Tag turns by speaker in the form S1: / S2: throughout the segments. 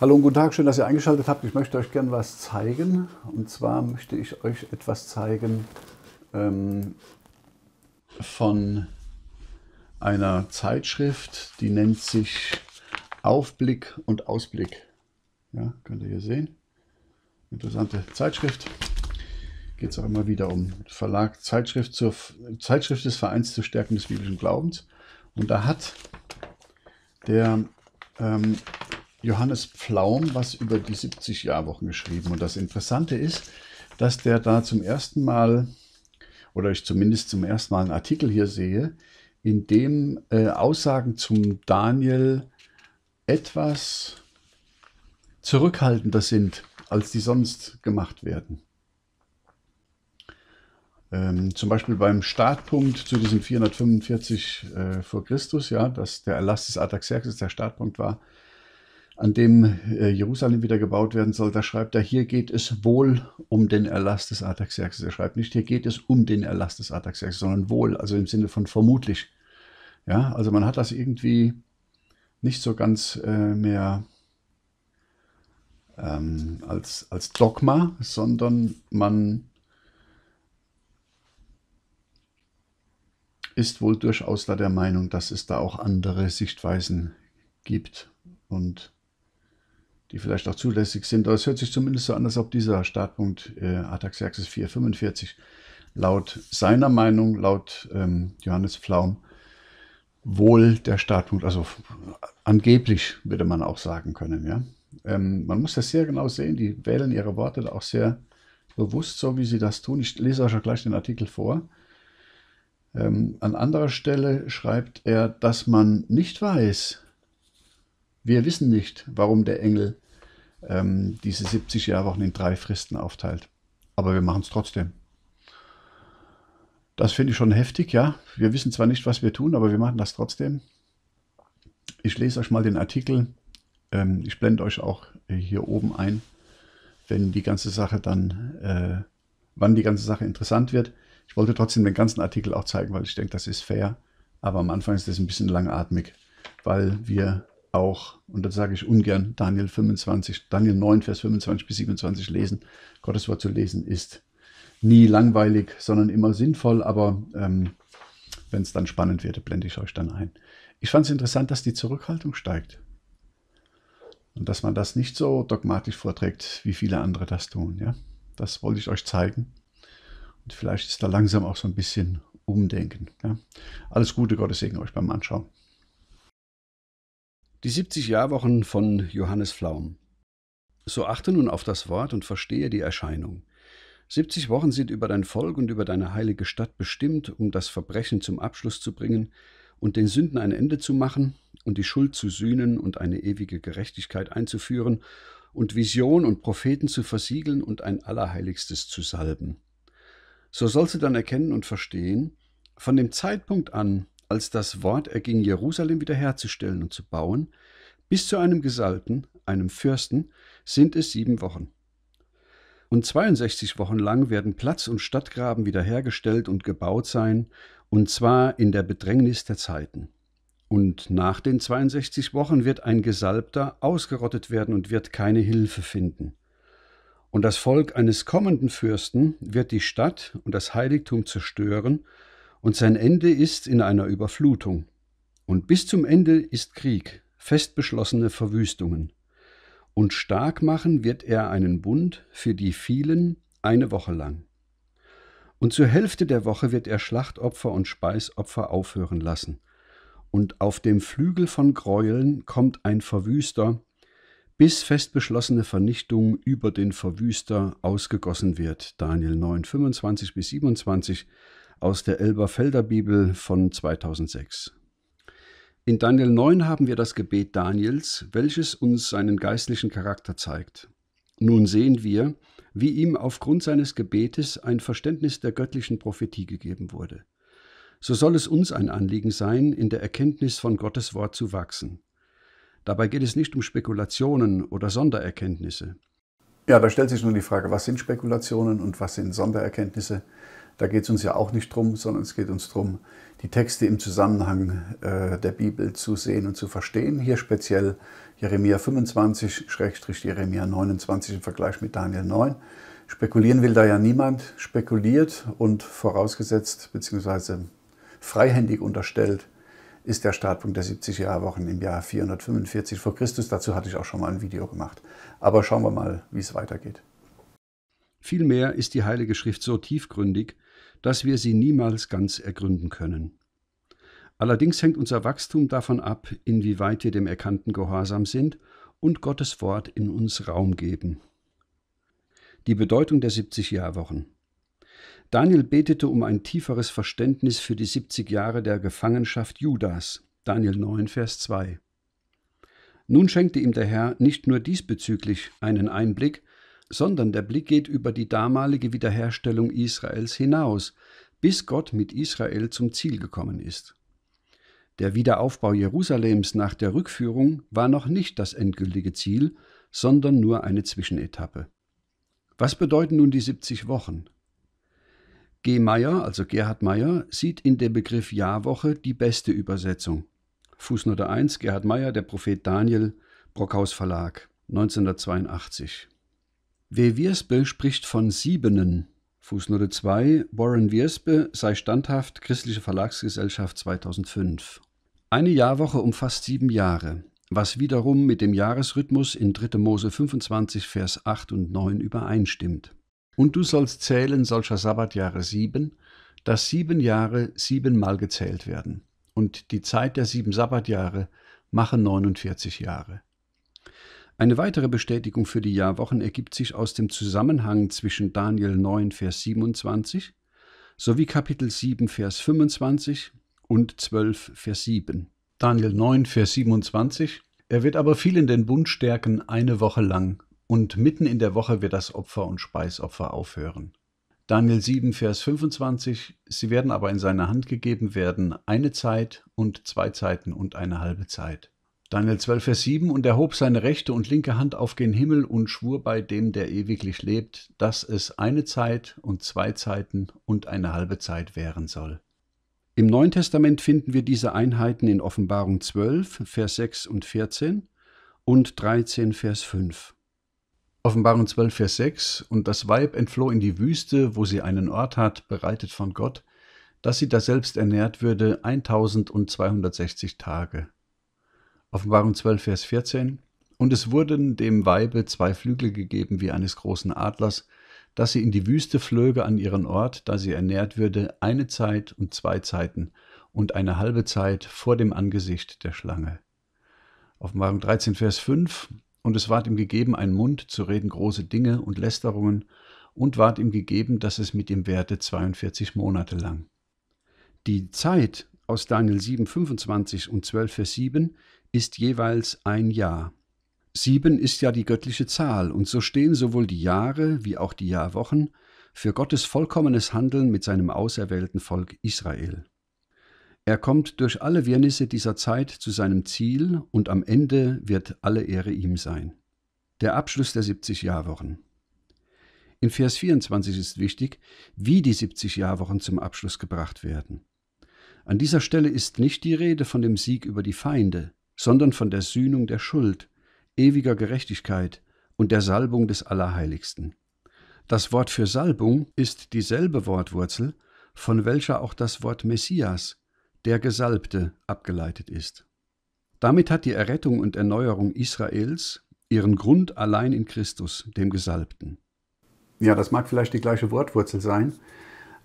S1: Hallo und guten Tag, schön, dass ihr eingeschaltet habt. Ich möchte euch gerne was zeigen. Und zwar möchte ich euch etwas zeigen ähm, von einer Zeitschrift, die nennt sich Aufblick und Ausblick. Ja, könnt ihr hier sehen. Interessante Zeitschrift. Geht es auch immer wieder um Verlag, Zeitschrift, zur, Zeitschrift des Vereins zur Stärkung des biblischen Glaubens. Und da hat der ähm, Johannes Pflaum was über die 70 Jahrwochen geschrieben. Und das Interessante ist, dass der da zum ersten Mal, oder ich zumindest zum ersten Mal einen Artikel hier sehe, in dem äh, Aussagen zum Daniel etwas zurückhaltender sind, als die sonst gemacht werden. Ähm, zum Beispiel beim Startpunkt zu diesem 445 äh, vor Christus, ja, dass der Erlass des Artaxerxes der Startpunkt war, an dem äh, Jerusalem wieder gebaut werden soll, da schreibt er, hier geht es wohl um den Erlass des Artaxerxes. Er schreibt nicht, hier geht es um den Erlass des Artaxerxes, sondern wohl, also im Sinne von vermutlich. Ja, also man hat das irgendwie nicht so ganz äh, mehr ähm, als, als Dogma, sondern man ist wohl durchaus da der Meinung, dass es da auch andere Sichtweisen gibt und die vielleicht auch zulässig sind. Aber es hört sich zumindest so an, als ob dieser Startpunkt äh, Ataxerxes 445 laut seiner Meinung, laut ähm, Johannes Pflaum, wohl der Startpunkt, also angeblich würde man auch sagen können. Ja? Ähm, man muss das sehr genau sehen, die wählen ihre Worte auch sehr bewusst, so wie sie das tun. Ich lese euch ja gleich den Artikel vor. Ähm, an anderer Stelle schreibt er, dass man nicht weiß, wir wissen nicht, warum der Engel ähm, diese 70 Jahrwochen in drei Fristen aufteilt. Aber wir machen es trotzdem. Das finde ich schon heftig, ja. Wir wissen zwar nicht, was wir tun, aber wir machen das trotzdem. Ich lese euch mal den Artikel. Ähm, ich blende euch auch hier oben ein, wenn die ganze Sache dann, äh, wann die ganze Sache interessant wird. Ich wollte trotzdem den ganzen Artikel auch zeigen, weil ich denke, das ist fair. Aber am Anfang ist das ein bisschen langatmig, weil wir auch, und das sage ich ungern, Daniel 25, Daniel 9, Vers 25 bis 27 lesen. Gottes Wort zu lesen ist nie langweilig, sondern immer sinnvoll, aber ähm, wenn es dann spannend wird, blende ich euch dann ein. Ich fand es interessant, dass die Zurückhaltung steigt. Und dass man das nicht so dogmatisch vorträgt, wie viele andere das tun. Ja? Das wollte ich euch zeigen. Und vielleicht ist da langsam auch so ein bisschen Umdenken. Ja? Alles Gute, Gottes Segen euch beim Anschauen. Die 70 Jahrwochen von Johannes Flaum. So achte nun auf das Wort und verstehe die Erscheinung. 70 Wochen sind über dein Volk und über deine heilige Stadt bestimmt, um das Verbrechen zum Abschluss zu bringen und den Sünden ein Ende zu machen und die Schuld zu sühnen und eine ewige Gerechtigkeit einzuführen und Vision und Propheten zu versiegeln und ein Allerheiligstes zu salben. So sollst du dann erkennen und verstehen, von dem Zeitpunkt an, als das Wort erging, Jerusalem wiederherzustellen und zu bauen, bis zu einem Gesalten, einem Fürsten, sind es sieben Wochen. Und 62 Wochen lang werden Platz und Stadtgraben wiederhergestellt und gebaut sein, und zwar in der Bedrängnis der Zeiten. Und nach den 62 Wochen wird ein Gesalbter ausgerottet werden und wird keine Hilfe finden. Und das Volk eines kommenden Fürsten wird die Stadt und das Heiligtum zerstören und sein Ende ist in einer Überflutung. Und bis zum Ende ist Krieg, fest beschlossene Verwüstungen. Und stark machen wird er einen Bund für die vielen eine Woche lang. Und zur Hälfte der Woche wird er Schlachtopfer und Speisopfer aufhören lassen. Und auf dem Flügel von Gräueln kommt ein Verwüster, bis fest beschlossene Vernichtung über den Verwüster ausgegossen wird. Daniel 9, 25 bis 27 aus der Elberfelder Bibel von 2006. In Daniel 9 haben wir das Gebet Daniels, welches uns seinen geistlichen Charakter zeigt. Nun sehen wir, wie ihm aufgrund seines Gebetes ein Verständnis der göttlichen Prophetie gegeben wurde. So soll es uns ein Anliegen sein, in der Erkenntnis von Gottes Wort zu wachsen. Dabei geht es nicht um Spekulationen oder Sondererkenntnisse. Ja, da stellt sich nun die Frage, was sind Spekulationen und was sind Sondererkenntnisse? Da geht es uns ja auch nicht drum, sondern es geht uns darum, die Texte im Zusammenhang äh, der Bibel zu sehen und zu verstehen. Hier speziell Jeremia 25-Jeremia Jeremia 29 im Vergleich mit Daniel 9. Spekulieren will da ja niemand. Spekuliert und vorausgesetzt bzw. freihändig unterstellt ist der Startpunkt der 70-Jahr-Wochen im Jahr 445 vor Christus. Dazu hatte ich auch schon mal ein Video gemacht. Aber schauen wir mal, wie es weitergeht. Vielmehr ist die Heilige Schrift so tiefgründig, dass wir sie niemals ganz ergründen können. Allerdings hängt unser Wachstum davon ab, inwieweit wir dem Erkannten gehorsam sind und Gottes Wort in uns Raum geben. Die Bedeutung der 70 Jahrwochen. Daniel betete um ein tieferes Verständnis für die 70 Jahre der Gefangenschaft Judas. Daniel 9, Vers 2. Nun schenkte ihm der Herr nicht nur diesbezüglich einen Einblick, sondern der Blick geht über die damalige Wiederherstellung Israels hinaus, bis Gott mit Israel zum Ziel gekommen ist. Der Wiederaufbau Jerusalems nach der Rückführung war noch nicht das endgültige Ziel, sondern nur eine Zwischenetappe. Was bedeuten nun die 70 Wochen? G. Meyer, also Gerhard Meyer, sieht in dem Begriff Jahrwoche die beste Übersetzung. Fußnote 1, Gerhard Meyer, der Prophet Daniel, Brockhaus Verlag, 1982. W. Wiersbe spricht von Siebenen. Fußnote 2. Warren Wiersbe sei standhaft, Christliche Verlagsgesellschaft 2005. Eine Jahrwoche umfasst sieben Jahre, was wiederum mit dem Jahresrhythmus in 3. Mose 25, Vers 8 und 9 übereinstimmt. Und du sollst zählen solcher Sabbatjahre sieben, dass sieben Jahre siebenmal gezählt werden. Und die Zeit der sieben Sabbatjahre mache 49 Jahre. Eine weitere Bestätigung für die Jahrwochen ergibt sich aus dem Zusammenhang zwischen Daniel 9, Vers 27 sowie Kapitel 7, Vers 25 und 12, Vers 7. Daniel 9, Vers 27. Er wird aber viel in den Bund stärken, eine Woche lang, und mitten in der Woche wird das Opfer und Speisopfer aufhören. Daniel 7, Vers 25. Sie werden aber in seine Hand gegeben werden, eine Zeit und zwei Zeiten und eine halbe Zeit. Daniel 12, Vers 7, und er hob seine rechte und linke Hand auf den Himmel und schwur bei dem, der ewiglich lebt, dass es eine Zeit und zwei Zeiten und eine halbe Zeit wären soll. Im Neuen Testament finden wir diese Einheiten in Offenbarung 12, Vers 6 und 14 und 13, Vers 5. Offenbarung 12, Vers 6, und das Weib entfloh in die Wüste, wo sie einen Ort hat, bereitet von Gott, dass sie daselbst ernährt würde, 1260 Tage. Offenbarung 12, Vers 14. Und es wurden dem Weibe zwei Flügel gegeben wie eines großen Adlers, dass sie in die Wüste flöge an ihren Ort, da sie ernährt würde, eine Zeit und zwei Zeiten und eine halbe Zeit vor dem Angesicht der Schlange. Offenbarung 13, Vers 5. Und es ward ihm gegeben, ein Mund zu reden große Dinge und Lästerungen, und ward ihm gegeben, dass es mit ihm währte 42 Monate lang. Die Zeit aus Daniel 7, 25 und 12, Vers 7 ist jeweils ein Jahr. Sieben ist ja die göttliche Zahl, und so stehen sowohl die Jahre wie auch die Jahrwochen für Gottes vollkommenes Handeln mit seinem auserwählten Volk Israel. Er kommt durch alle Wirrnisse dieser Zeit zu seinem Ziel und am Ende wird alle Ehre ihm sein. Der Abschluss der 70 Jahrwochen. In Vers 24 ist wichtig, wie die 70 Jahrwochen zum Abschluss gebracht werden. An dieser Stelle ist nicht die Rede von dem Sieg über die Feinde, sondern von der Sühnung der Schuld, ewiger Gerechtigkeit und der Salbung des Allerheiligsten. Das Wort für Salbung ist dieselbe Wortwurzel, von welcher auch das Wort Messias, der Gesalbte, abgeleitet ist. Damit hat die Errettung und Erneuerung Israels ihren Grund allein in Christus, dem Gesalbten. Ja, das mag vielleicht die gleiche Wortwurzel sein,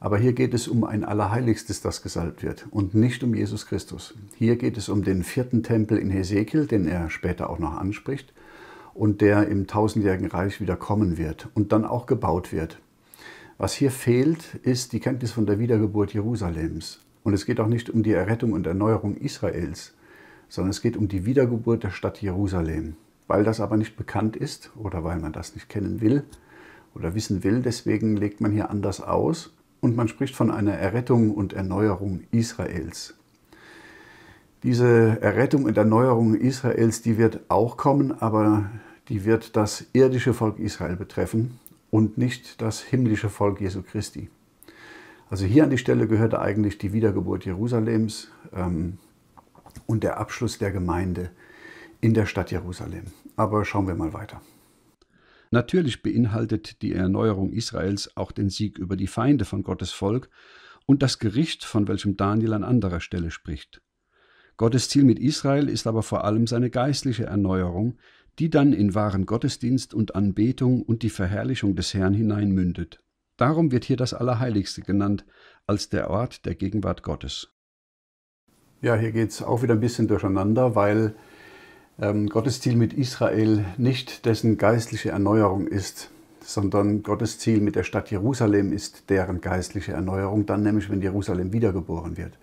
S1: aber hier geht es um ein Allerheiligstes, das gesalbt wird und nicht um Jesus Christus. Hier geht es um den vierten Tempel in Hesekiel, den er später auch noch anspricht und der im tausendjährigen Reich wieder kommen wird und dann auch gebaut wird. Was hier fehlt, ist die Kenntnis von der Wiedergeburt Jerusalems. Und es geht auch nicht um die Errettung und Erneuerung Israels, sondern es geht um die Wiedergeburt der Stadt Jerusalem. Weil das aber nicht bekannt ist oder weil man das nicht kennen will oder wissen will, deswegen legt man hier anders aus und man spricht von einer Errettung und Erneuerung Israels. Diese Errettung und Erneuerung Israels, die wird auch kommen, aber die wird das irdische Volk Israel betreffen und nicht das himmlische Volk Jesu Christi. Also hier an die Stelle gehörte eigentlich die Wiedergeburt Jerusalems ähm, und der Abschluss der Gemeinde in der Stadt Jerusalem. Aber schauen wir mal weiter. Natürlich beinhaltet die Erneuerung Israels auch den Sieg über die Feinde von Gottes Volk und das Gericht, von welchem Daniel an anderer Stelle spricht. Gottes Ziel mit Israel ist aber vor allem seine geistliche Erneuerung, die dann in wahren Gottesdienst und Anbetung und die Verherrlichung des Herrn hineinmündet. Darum wird hier das Allerheiligste genannt, als der Ort der Gegenwart Gottes. Ja, hier geht es auch wieder ein bisschen durcheinander, weil ähm, Gottes Ziel mit Israel nicht dessen geistliche Erneuerung ist, sondern Gottes Ziel mit der Stadt Jerusalem ist deren geistliche Erneuerung, dann nämlich, wenn Jerusalem wiedergeboren wird.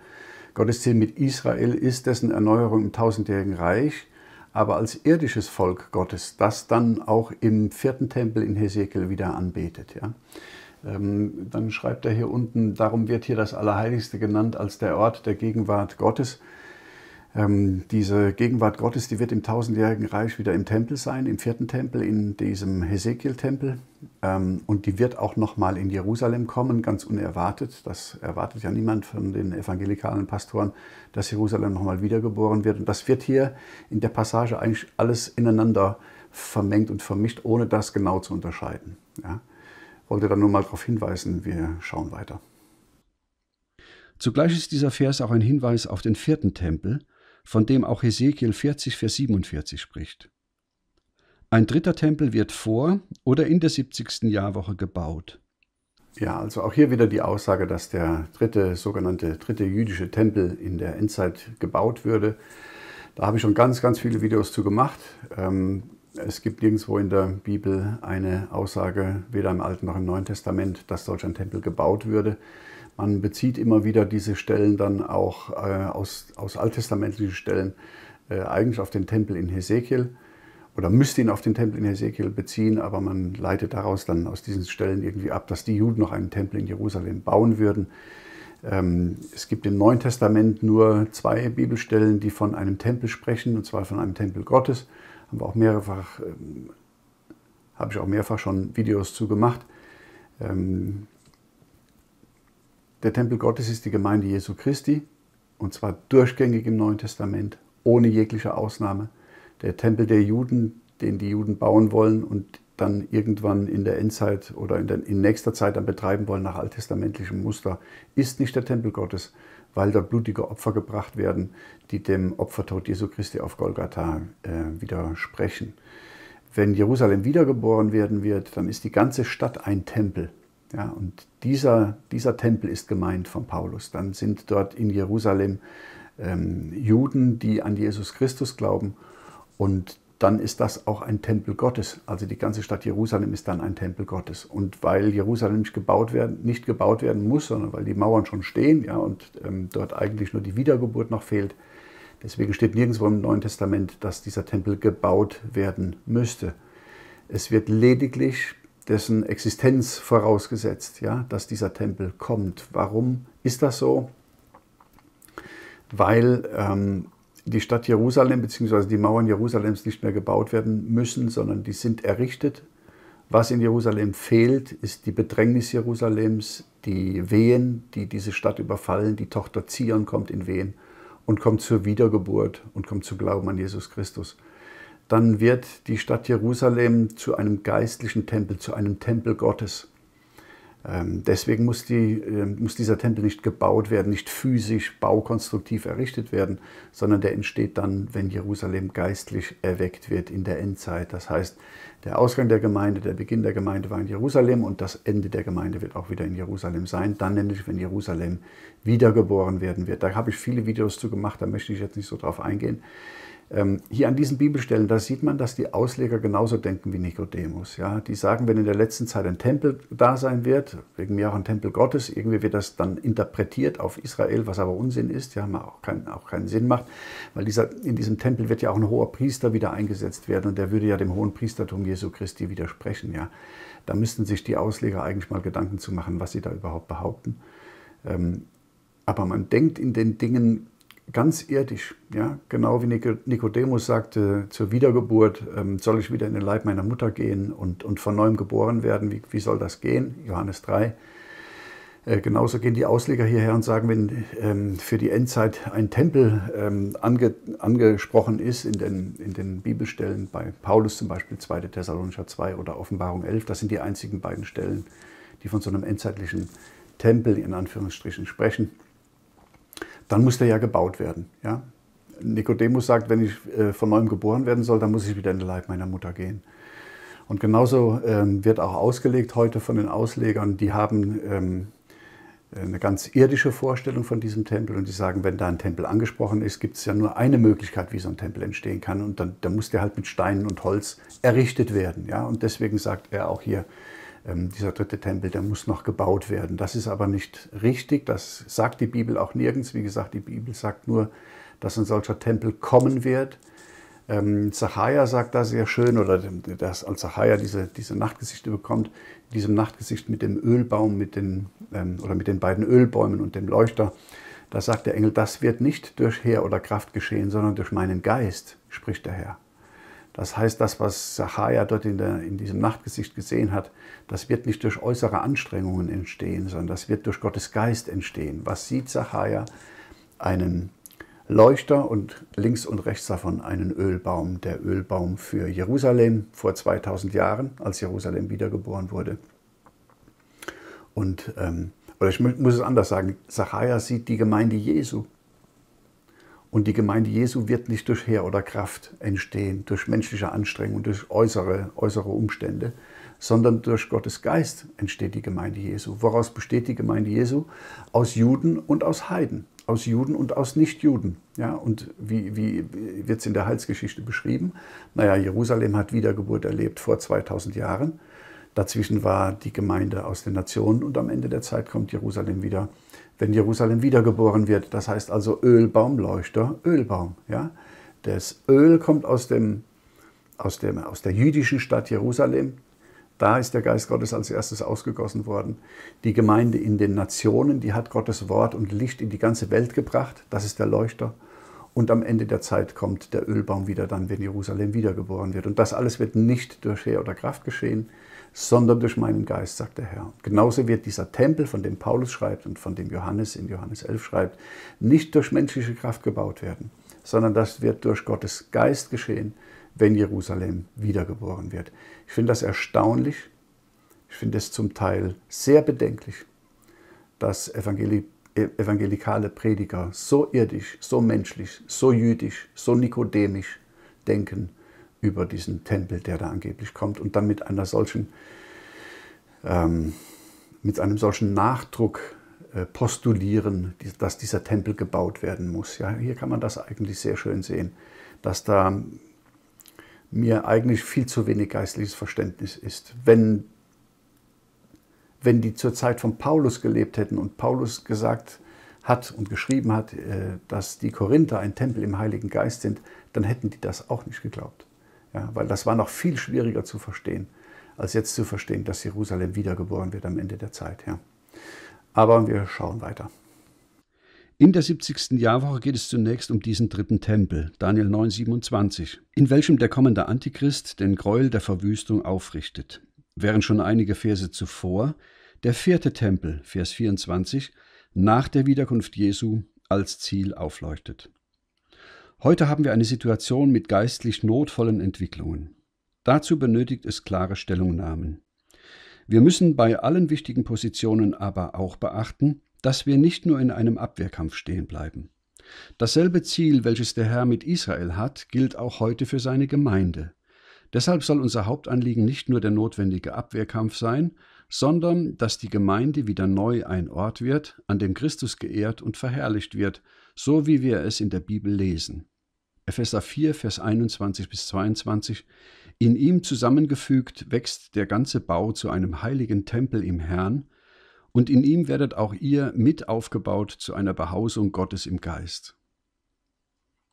S1: Gottes Ziel mit Israel ist dessen Erneuerung im tausendjährigen Reich, aber als irdisches Volk Gottes, das dann auch im vierten Tempel in Hesekiel wieder anbetet. Ja? Ähm, dann schreibt er hier unten, darum wird hier das Allerheiligste genannt als der Ort der Gegenwart Gottes ähm, diese Gegenwart Gottes, die wird im tausendjährigen Reich wieder im Tempel sein, im vierten Tempel, in diesem Hesekiel-Tempel. Ähm, und die wird auch nochmal in Jerusalem kommen, ganz unerwartet. Das erwartet ja niemand von den evangelikalen Pastoren, dass Jerusalem nochmal wiedergeboren wird. Und das wird hier in der Passage eigentlich alles ineinander vermengt und vermischt, ohne das genau zu unterscheiden. Ja? Wollte da nur mal darauf hinweisen, wir schauen weiter. Zugleich ist dieser Vers auch ein Hinweis auf den vierten Tempel, von dem auch Hesekiel 40, Vers 47 spricht. Ein dritter Tempel wird vor oder in der 70. Jahrwoche gebaut. Ja, also auch hier wieder die Aussage, dass der dritte, sogenannte dritte jüdische Tempel in der Endzeit gebaut würde. Da habe ich schon ganz, ganz viele Videos zu gemacht. Ähm, es gibt nirgendwo in der Bibel eine Aussage, weder im Alten noch im Neuen Testament, dass solch ein Tempel gebaut würde. Man bezieht immer wieder diese Stellen dann auch äh, aus, aus alttestamentlichen Stellen äh, eigentlich auf den Tempel in Hesekiel oder müsste ihn auf den Tempel in Hesekiel beziehen, aber man leitet daraus dann aus diesen Stellen irgendwie ab, dass die Juden noch einen Tempel in Jerusalem bauen würden. Ähm, es gibt im Neuen Testament nur zwei Bibelstellen, die von einem Tempel sprechen, und zwar von einem Tempel Gottes. Haben wir auch mehrfach, ähm, habe ich auch mehrfach schon Videos zu gemacht. Ähm, der Tempel Gottes ist die Gemeinde Jesu Christi und zwar durchgängig im Neuen Testament, ohne jegliche Ausnahme. Der Tempel der Juden, den die Juden bauen wollen und dann irgendwann in der Endzeit oder in, der, in nächster Zeit dann betreiben wollen nach alttestamentlichem Muster, ist nicht der Tempel Gottes, weil dort blutige Opfer gebracht werden, die dem Opfertod Jesu Christi auf Golgatha äh, widersprechen. Wenn Jerusalem wiedergeboren werden wird, dann ist die ganze Stadt ein Tempel. Ja, und dieser, dieser Tempel ist gemeint von Paulus. Dann sind dort in Jerusalem ähm, Juden, die an Jesus Christus glauben. Und dann ist das auch ein Tempel Gottes. Also die ganze Stadt Jerusalem ist dann ein Tempel Gottes. Und weil Jerusalem nicht gebaut werden, nicht gebaut werden muss, sondern weil die Mauern schon stehen ja, und ähm, dort eigentlich nur die Wiedergeburt noch fehlt, deswegen steht nirgendwo im Neuen Testament, dass dieser Tempel gebaut werden müsste. Es wird lediglich dessen Existenz vorausgesetzt, ja, dass dieser Tempel kommt. Warum ist das so? Weil ähm, die Stadt Jerusalem bzw. die Mauern Jerusalems nicht mehr gebaut werden müssen, sondern die sind errichtet. Was in Jerusalem fehlt, ist die Bedrängnis Jerusalems, die Wehen, die diese Stadt überfallen. Die Tochter Zion kommt in Wehen und kommt zur Wiedergeburt und kommt zu Glauben an Jesus Christus dann wird die Stadt Jerusalem zu einem geistlichen Tempel, zu einem Tempel Gottes. Ähm, deswegen muss, die, ähm, muss, dieser Tempel nicht gebaut werden, nicht physisch, baukonstruktiv errichtet werden, sondern der entsteht dann, wenn Jerusalem geistlich erweckt wird in der Endzeit. Das heißt, der Ausgang der Gemeinde, der Beginn der Gemeinde war in Jerusalem und das Ende der Gemeinde wird auch wieder in Jerusalem sein. Dann nämlich, wenn Jerusalem wiedergeboren werden wird. Da habe ich viele Videos zu gemacht, da möchte ich jetzt nicht so drauf eingehen. Ähm, hier an diesen Bibelstellen, da sieht man, dass die Ausleger genauso denken wie Nikodemus. Ja? Die sagen, wenn in der letzten Zeit ein Tempel da sein wird, wegen mir auch ein Tempel Gottes, irgendwie wird das dann interpretiert auf Israel, was aber Unsinn ist, ja, auch, kein, auch keinen Sinn macht, weil dieser, in diesem Tempel wird ja auch ein hoher Priester wieder eingesetzt werden und der würde ja dem hohen Priestertum Jesu Christi widersprechen. Ja? Da müssten sich die Ausleger eigentlich mal Gedanken zu machen, was sie da überhaupt behaupten. Ähm, aber man denkt in den Dingen ganz irdisch. Ja? Genau wie Nikodemus sagte zur Wiedergeburt, ähm, soll ich wieder in den Leib meiner Mutter gehen und, und von neuem geboren werden? Wie, wie soll das gehen? Johannes 3. Äh, genauso gehen die Ausleger hierher und sagen, wenn ähm, für die Endzeit ein Tempel ähm, ange, angesprochen ist, in den, in den Bibelstellen, bei Paulus zum Beispiel 2. Thessalonicher 2 oder Offenbarung 11, das sind die einzigen beiden Stellen, die von so einem endzeitlichen Tempel in Anführungsstrichen sprechen dann muss der ja gebaut werden. Ja? Nikodemus sagt, wenn ich äh, von neuem geboren werden soll, dann muss ich wieder in den Leib meiner Mutter gehen. Und genauso ähm, wird auch ausgelegt heute von den Auslegern, die haben ähm, eine ganz irdische Vorstellung von diesem Tempel und die sagen, wenn da ein Tempel angesprochen ist, gibt es ja nur eine Möglichkeit, wie so ein Tempel entstehen kann und dann, dann muss der halt mit Steinen und Holz errichtet werden. Ja? Und deswegen sagt er auch hier, ähm, dieser dritte Tempel, der muss noch gebaut werden. Das ist aber nicht richtig, das sagt die Bibel auch nirgends. Wie gesagt, die Bibel sagt nur, dass ein solcher Tempel kommen wird. Ähm, Zachariah sagt da sehr schön, oder dass als Zachariah diese, diese Nachtgesichte bekommt, in diesem Nachtgesicht mit dem Ölbaum, mit den, ähm, oder mit den beiden Ölbäumen und dem Leuchter, da sagt der Engel, das wird nicht durch Heer oder Kraft geschehen, sondern durch meinen Geist, spricht der Herr. Das heißt, das, was Sacharja dort in, der, in diesem Nachtgesicht gesehen hat, das wird nicht durch äußere Anstrengungen entstehen, sondern das wird durch Gottes Geist entstehen. Was sieht Sacharja? Einen Leuchter und links und rechts davon einen Ölbaum, der Ölbaum für Jerusalem vor 2000 Jahren, als Jerusalem wiedergeboren wurde. Und, ähm, oder ich muss es anders sagen, Sacharja sieht die Gemeinde Jesu und die Gemeinde Jesu wird nicht durch Heer oder Kraft entstehen, durch menschliche Anstrengung, durch äußere, äußere Umstände, sondern durch Gottes Geist entsteht die Gemeinde Jesu. Woraus besteht die Gemeinde Jesu? Aus Juden und aus Heiden, aus Juden und aus Nichtjuden. Ja, und wie, wie wird es in der Heilsgeschichte beschrieben? Naja, Jerusalem hat Wiedergeburt erlebt vor 2000 Jahren. Dazwischen war die Gemeinde aus den Nationen und am Ende der Zeit kommt Jerusalem wieder wenn Jerusalem wiedergeboren wird. Das heißt also Ölbaumleuchter, Ölbaum. Ja? Das Öl kommt aus, dem, aus, dem, aus der jüdischen Stadt Jerusalem. Da ist der Geist Gottes als erstes ausgegossen worden. Die Gemeinde in den Nationen, die hat Gottes Wort und Licht in die ganze Welt gebracht. Das ist der Leuchter. Und am Ende der Zeit kommt der Ölbaum wieder dann, wenn Jerusalem wiedergeboren wird. Und das alles wird nicht durch Heer oder Kraft geschehen, sondern durch meinen Geist, sagt der Herr. Genauso wird dieser Tempel, von dem Paulus schreibt und von dem Johannes in Johannes 11 schreibt, nicht durch menschliche Kraft gebaut werden, sondern das wird durch Gottes Geist geschehen, wenn Jerusalem wiedergeboren wird. Ich finde das erstaunlich. Ich finde es zum Teil sehr bedenklich, dass Evangelik e-, evangelikale Prediger so irdisch, so menschlich, so jüdisch, so nikodemisch denken über diesen Tempel, der da angeblich kommt und dann mit einer solchen, ähm, mit einem solchen Nachdruck äh, postulieren, dass dieser Tempel gebaut werden muss. Ja, hier kann man das eigentlich sehr schön sehen, dass da mir eigentlich viel zu wenig geistliches Verständnis ist. Wenn, wenn die zur Zeit von Paulus gelebt hätten und Paulus gesagt hat und geschrieben hat, äh, dass die Korinther ein Tempel im Heiligen Geist sind, dann hätten die das auch nicht geglaubt. Ja, weil das war noch viel schwieriger zu verstehen, als jetzt zu verstehen, dass Jerusalem wiedergeboren wird am Ende der Zeit. Ja. Aber wir schauen weiter. In der 70. Jahrwoche geht es zunächst um diesen dritten Tempel, Daniel 9,27, in welchem der kommende Antichrist den Gräuel der Verwüstung aufrichtet. Während schon einige Verse zuvor der vierte Tempel, Vers 24, nach der Wiederkunft Jesu als Ziel aufleuchtet. Heute haben wir eine Situation mit geistlich notvollen Entwicklungen. Dazu benötigt es klare Stellungnahmen. Wir müssen bei allen wichtigen Positionen aber auch beachten, dass wir nicht nur in einem Abwehrkampf stehen bleiben. Dasselbe Ziel, welches der Herr mit Israel hat, gilt auch heute für seine Gemeinde. Deshalb soll unser Hauptanliegen nicht nur der notwendige Abwehrkampf sein, sondern dass die Gemeinde wieder neu ein Ort wird, an dem Christus geehrt und verherrlicht wird, so wie wir es in der Bibel lesen. Epheser 4, Vers 21 bis 22. In ihm zusammengefügt wächst der ganze Bau zu einem heiligen Tempel im Herrn, und in ihm werdet auch ihr mit aufgebaut zu einer Behausung Gottes im Geist.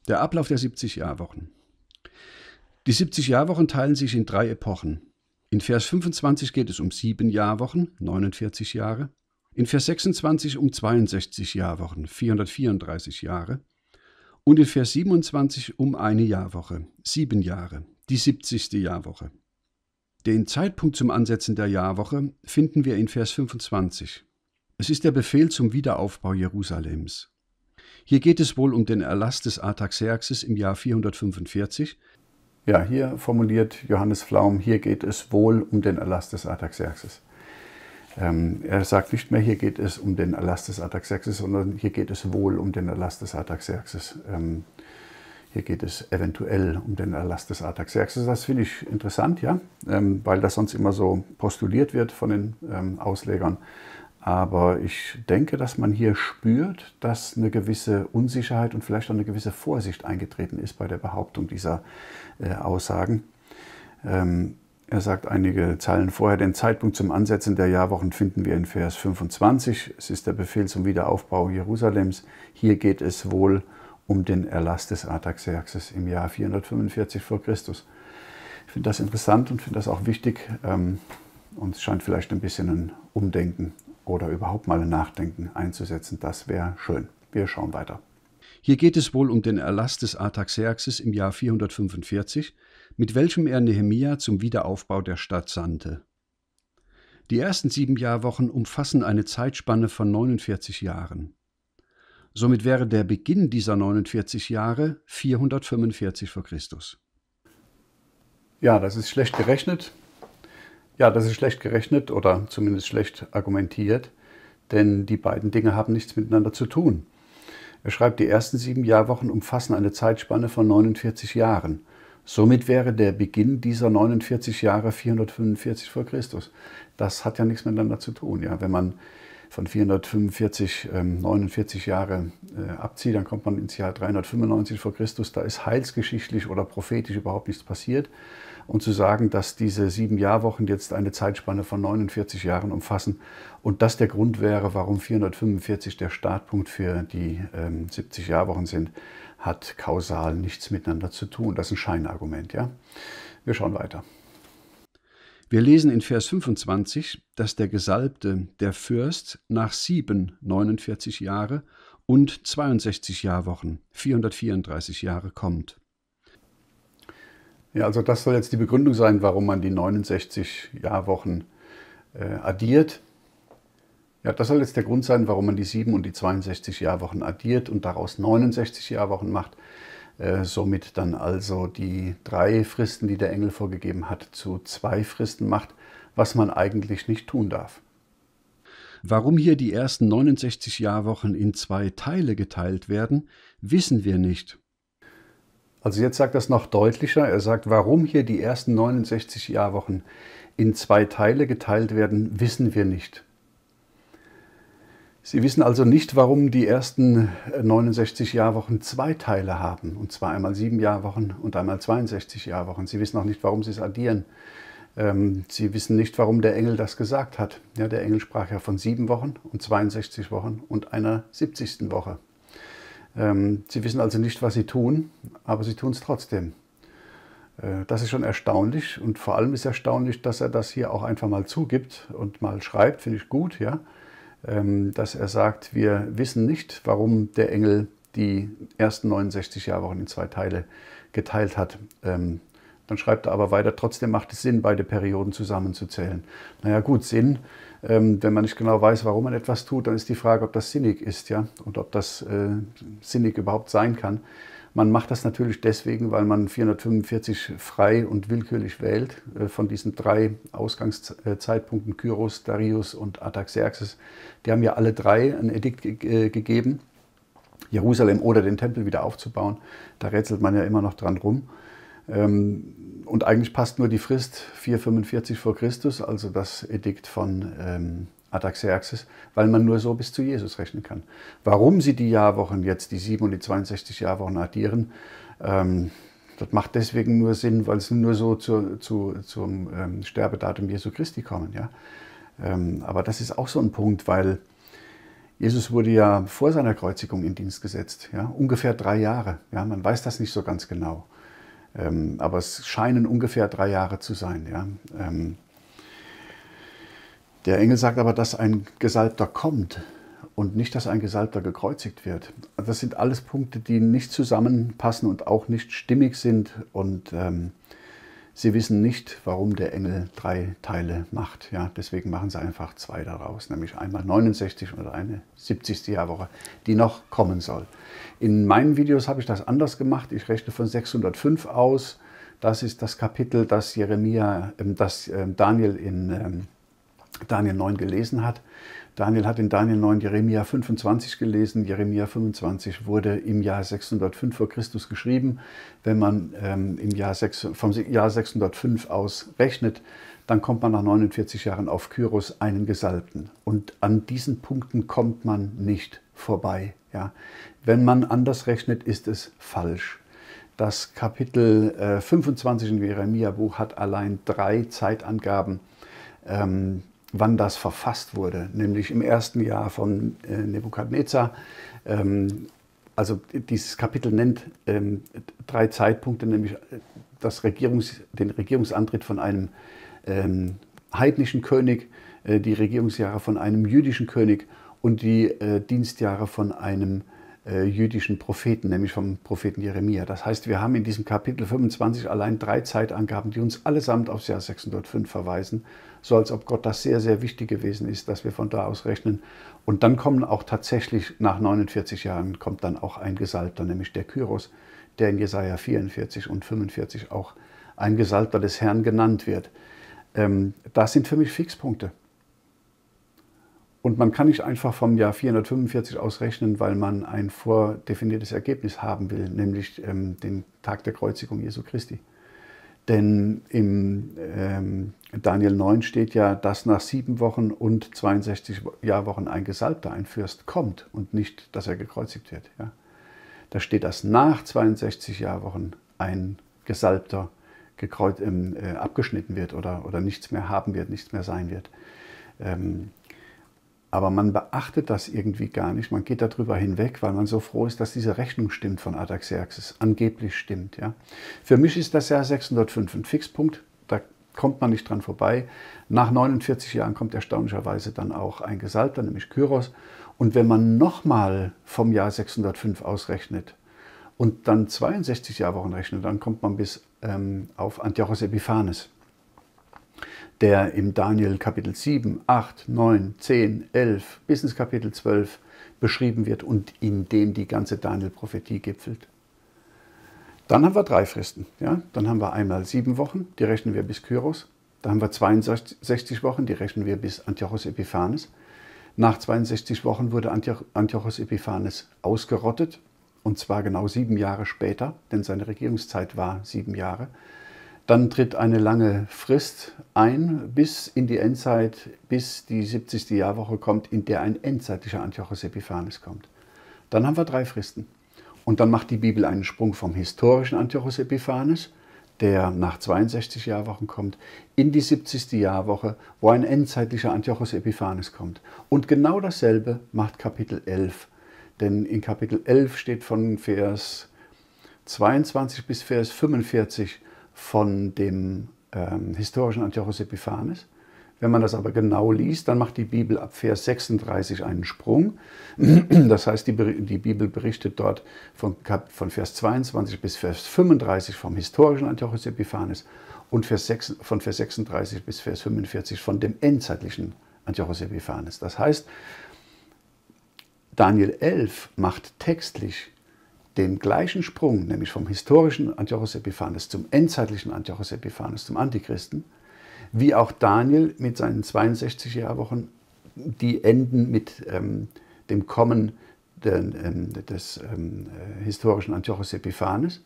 S1: Der Ablauf der 70 Jahrwochen. Die 70 Jahrwochen teilen sich in drei Epochen. In Vers 25 geht es um sieben Jahrwochen, 49 Jahre in Vers 26 um 62 Jahrwochen, 434 Jahre, und in Vers 27 um eine Jahrwoche, sieben Jahre, die 70. Jahrwoche. Den Zeitpunkt zum Ansetzen der Jahrwoche finden wir in Vers 25. Es ist der Befehl zum Wiederaufbau Jerusalems. Hier geht es wohl um den Erlass des Artaxerxes im Jahr 445. Ja, hier formuliert Johannes Flaum, hier geht es wohl um den Erlass des Artaxerxes. Ähm, er sagt nicht mehr, hier geht es um den Erlass des Ataxerxes, sondern hier geht es wohl um den Erlass des Ataxerxes. Ähm, hier geht es eventuell um den Erlass des Ataxerxes. Das finde ich interessant, ja, ähm, weil das sonst immer so postuliert wird von den ähm, Auslegern. Aber ich denke, dass man hier spürt, dass eine gewisse Unsicherheit und vielleicht auch eine gewisse Vorsicht eingetreten ist bei der Behauptung dieser äh, Aussagen. Ähm, er sagt einige Zeilen vorher, den Zeitpunkt zum Ansetzen der Jahrwochen finden wir in Vers 25. Es ist der Befehl zum Wiederaufbau Jerusalems. Hier geht es wohl um den Erlass des Artaxerxes im Jahr 445 vor Christus. Ich finde das interessant und finde das auch wichtig. Ähm, und es scheint vielleicht ein bisschen ein Umdenken oder überhaupt mal ein Nachdenken einzusetzen. Das wäre schön. Wir schauen weiter. Hier geht es wohl um den Erlass des Artaxerxes im Jahr 445 mit welchem er Nehemia zum Wiederaufbau der Stadt sandte. Die ersten sieben Jahrwochen umfassen eine Zeitspanne von 49 Jahren. Somit wäre der Beginn dieser 49 Jahre 445 vor Christus. Ja, das ist schlecht gerechnet. Ja, das ist schlecht gerechnet oder zumindest schlecht argumentiert, denn die beiden Dinge haben nichts miteinander zu tun. Er schreibt, die ersten sieben Jahrwochen umfassen eine Zeitspanne von 49 Jahren. Somit wäre der Beginn dieser 49 Jahre 445 vor Christus. Das hat ja nichts miteinander zu tun. Ja? Wenn man von 445 ähm, 49 Jahre äh, abzieht, dann kommt man ins Jahr 395 vor Christus. Da ist heilsgeschichtlich oder prophetisch überhaupt nichts passiert. Und zu sagen, dass diese sieben Jahrwochen jetzt eine Zeitspanne von 49 Jahren umfassen und das der Grund wäre, warum 445 der Startpunkt für die ähm, 70 Jahrwochen sind, hat kausal nichts miteinander zu tun. Das ist ein Scheinargument. Ja? Wir schauen weiter. Wir lesen in Vers 25, dass der Gesalbte, der Fürst, nach sieben 49 Jahre und 62 Jahrwochen, 434 Jahre kommt. Ja, also das soll jetzt die Begründung sein, warum man die 69 Jahrwochen äh, addiert. Ja, das soll jetzt der Grund sein, warum man die 7 und die 62 Jahrwochen addiert und daraus 69 Jahrwochen macht. Äh, somit dann also die drei Fristen, die der Engel vorgegeben hat, zu zwei Fristen macht, was man eigentlich nicht tun darf. Warum hier die ersten 69 Jahrwochen in zwei Teile geteilt werden, wissen wir nicht. Also jetzt sagt das noch deutlicher. Er sagt, warum hier die ersten 69 Jahrwochen in zwei Teile geteilt werden, wissen wir nicht. Sie wissen also nicht, warum die ersten 69 äh, Jahrwochen zwei Teile haben, und zwar einmal sieben Jahrwochen und einmal 62 Jahrwochen. Sie wissen auch nicht, warum sie es addieren. Ähm, sie wissen nicht, warum der Engel das gesagt hat. Ja, der Engel sprach ja von sieben Wochen und 62 Wochen und einer 70. Woche. Ähm, sie wissen also nicht, was sie tun, aber sie tun es trotzdem. Äh, das ist schon erstaunlich und vor allem ist erstaunlich, dass er das hier auch einfach mal zugibt und mal schreibt, finde ich gut, ja ähm, dass er sagt, wir wissen nicht, warum der Engel die ersten 69 Jahrwochen in zwei Teile geteilt hat. Ähm, dann schreibt er aber weiter, trotzdem macht es Sinn, beide Perioden zusammenzuzählen. Naja gut, Sinn, ähm, wenn man nicht genau weiß, warum man etwas tut, dann ist die Frage, ob das sinnig ist ja? und ob das äh, sinnig überhaupt sein kann. Man macht das natürlich deswegen, weil man 445 frei und willkürlich wählt. Äh, von diesen drei Ausgangszeitpunkten, Kyros, Darius und Artaxerxes, die haben ja alle drei ein Edikt äh, gegeben, Jerusalem oder den Tempel wieder aufzubauen. Da rätselt man ja immer noch dran rum. Ähm, und eigentlich passt nur die Frist 445 vor Christus, also das Edikt von ähm, Ataxerxes, weil man nur so bis zu Jesus rechnen kann. Warum sie die Jahrwochen jetzt, die 7 und die 62 Jahrwochen addieren, ähm, das macht deswegen nur Sinn, weil es nur so zu, zu, zum ähm, Sterbedatum Jesu Christi kommen. Ja? Ähm, aber das ist auch so ein Punkt, weil Jesus wurde ja vor seiner Kreuzigung in Dienst gesetzt, ja? ungefähr drei Jahre. Ja? Man weiß das nicht so ganz genau, ähm, aber es scheinen ungefähr drei Jahre zu sein. Ja? Ähm, der Engel sagt aber, dass ein Gesalbter kommt und nicht, dass ein Gesalbter gekreuzigt wird. Das sind alles Punkte, die nicht zusammenpassen und auch nicht stimmig sind. Und ähm, sie wissen nicht, warum der Engel drei Teile macht. Ja, deswegen machen sie einfach zwei daraus, nämlich einmal 69 oder eine 70. Jahrwoche, die noch kommen soll. In meinen Videos habe ich das anders gemacht. Ich rechne von 605 aus. Das ist das Kapitel, das Jeremia, ähm, das ähm, Daniel in ähm, Daniel 9 gelesen hat. Daniel hat in Daniel 9 Jeremia 25 gelesen. Jeremia 25 wurde im Jahr 605 vor Christus geschrieben. Wenn man ähm, im Jahr 6, vom Jahr 605 aus rechnet, dann kommt man nach 49 Jahren auf Kyros einen Gesalbten. Und an diesen Punkten kommt man nicht vorbei. Ja. Wenn man anders rechnet, ist es falsch. Das Kapitel äh, 25 im Jeremia-Buch hat allein drei Zeitangaben. Ähm, wann das verfasst wurde, nämlich im ersten Jahr von äh, Nebukadnezar. Ähm, also dieses Kapitel nennt ähm, drei Zeitpunkte, nämlich äh, das Regierungs-, den Regierungsantritt von einem ähm, heidnischen König, äh, die Regierungsjahre von einem jüdischen König und die äh, Dienstjahre von einem äh, äh, jüdischen Propheten, nämlich vom Propheten Jeremia. Das heißt, wir haben in diesem Kapitel 25 allein drei Zeitangaben, die uns allesamt aufs Jahr 605 verweisen, so als ob Gott das sehr, sehr wichtig gewesen ist, dass wir von da aus rechnen. Und dann kommen auch tatsächlich nach 49 Jahren kommt dann auch ein Gesalter, nämlich der Kyros, der in Jesaja 44 und 45 auch ein Gesalter des Herrn genannt wird. Ähm, das sind für mich Fixpunkte. Und man kann nicht einfach vom Jahr 445 ausrechnen, weil man ein vordefiniertes Ergebnis haben will, nämlich ähm, den Tag der Kreuzigung Jesu Christi. Denn im ähm, Daniel 9 steht ja, dass nach sieben Wochen und 62 Jahrwochen ein Gesalbter, ein Fürst kommt und nicht, dass er gekreuzigt wird. Ja? Da steht, dass nach 62 Jahrwochen ein Gesalbter gekreuz, ähm, äh, abgeschnitten wird oder, oder nichts mehr haben wird, nichts mehr sein wird. Ähm, aber man beachtet das irgendwie gar nicht. Man geht darüber hinweg, weil man so froh ist, dass diese Rechnung stimmt von Artaxerxes. Angeblich stimmt. Ja. Für mich ist das Jahr 605 ein Fixpunkt. Da kommt man nicht dran vorbei. Nach 49 Jahren kommt erstaunlicherweise dann auch ein Gesalbter, nämlich Kyros. Und wenn man nochmal vom Jahr 605 ausrechnet und dann 62 Jahrwochen rechnet, dann kommt man bis ähm, auf Antiochos Epiphanes der im Daniel Kapitel 7, 8, 9, 10, 11 bis ins Kapitel 12 beschrieben wird und in dem die ganze Daniel-Prophetie gipfelt. Dann haben wir drei Fristen. Ja? Dann haben wir einmal sieben Wochen, die rechnen wir bis Kyros. Dann haben wir 62 Wochen, die rechnen wir bis Antiochus Epiphanes. Nach 62 Wochen wurde Antiochus Epiphanes ausgerottet, und zwar genau sieben Jahre später, denn seine Regierungszeit war sieben Jahre. Dann tritt eine lange Frist ein bis in die Endzeit, bis die 70. Jahrwoche kommt, in der ein endzeitlicher Antiochus Epiphanes kommt. Dann haben wir drei Fristen. Und dann macht die Bibel einen Sprung vom historischen Antiochus Epiphanes, der nach 62 Jahrwochen kommt, in die 70. Jahrwoche, wo ein endzeitlicher Antiochus Epiphanes kommt. Und genau dasselbe macht Kapitel 11. Denn in Kapitel 11 steht von Vers 22 bis Vers 45, von dem ähm, historischen Antiochus Epiphanes. Wenn man das aber genau liest, dann macht die Bibel ab Vers 36 einen Sprung. Das heißt, die, die Bibel berichtet dort von, von, Vers 22 bis Vers 35 vom historischen Antiochus Epiphanes und Vers 6, von Vers 36 bis Vers 45 von dem endzeitlichen Antiochus Epiphanes. Das heißt, Daniel 11 macht textlich den gleichen Sprung, nämlich vom historischen Antiochos Epiphanes zum endzeitlichen Antiochos Epiphanes, zum Antichristen, wie auch Daniel mit seinen 62 Jahrwochen, die enden mit ähm, dem Kommen der, ähm, des ähm, äh, historischen Antiochos Epiphanes,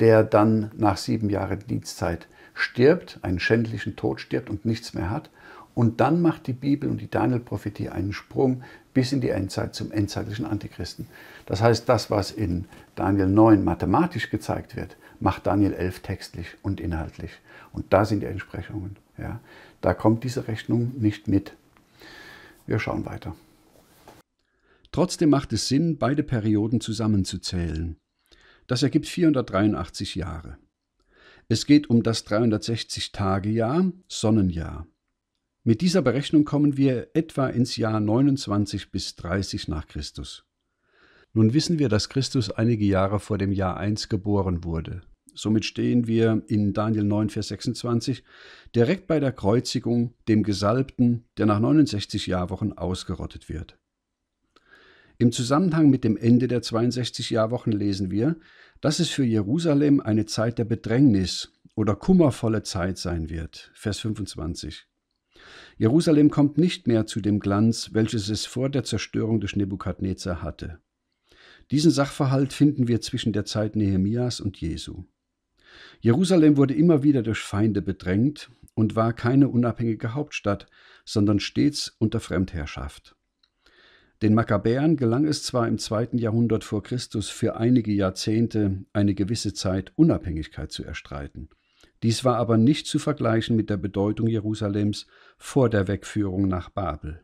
S1: der dann nach sieben Jahren Dienstzeit stirbt, einen schändlichen Tod stirbt und nichts mehr hat und dann macht die Bibel und die Daniel-Prophetie einen Sprung bis in die Endzeit zum endzeitlichen Antichristen. Das heißt, das, was in Daniel 9 mathematisch gezeigt wird, macht Daniel 11 textlich und inhaltlich. Und da sind die Entsprechungen. Ja. Da kommt diese Rechnung nicht mit. Wir schauen weiter. Trotzdem macht es Sinn, beide Perioden zusammenzuzählen. Das ergibt 483 Jahre. Es geht um das 360-Tage-Jahr, Sonnenjahr. Mit dieser Berechnung kommen wir etwa ins Jahr 29 bis 30 nach Christus. Nun wissen wir, dass Christus einige Jahre vor dem Jahr 1 geboren wurde. Somit stehen wir in Daniel 9, Vers 26 direkt bei der Kreuzigung, dem Gesalbten, der nach 69 Jahrwochen ausgerottet wird. Im Zusammenhang mit dem Ende der 62 Jahrwochen lesen wir, dass es für Jerusalem eine Zeit der Bedrängnis oder kummervolle Zeit sein wird. Vers 25. Jerusalem kommt nicht mehr zu dem Glanz, welches es vor der Zerstörung durch Nebukadnezar hatte. Diesen Sachverhalt finden wir zwischen der Zeit Nehemias und Jesu. Jerusalem wurde immer wieder durch Feinde bedrängt und war keine unabhängige Hauptstadt, sondern stets unter Fremdherrschaft. Den Makkabäern gelang es zwar im zweiten Jahrhundert vor Christus für einige Jahrzehnte eine gewisse Zeit Unabhängigkeit zu erstreiten, dies war aber nicht zu vergleichen mit der Bedeutung Jerusalems vor der Wegführung nach Babel.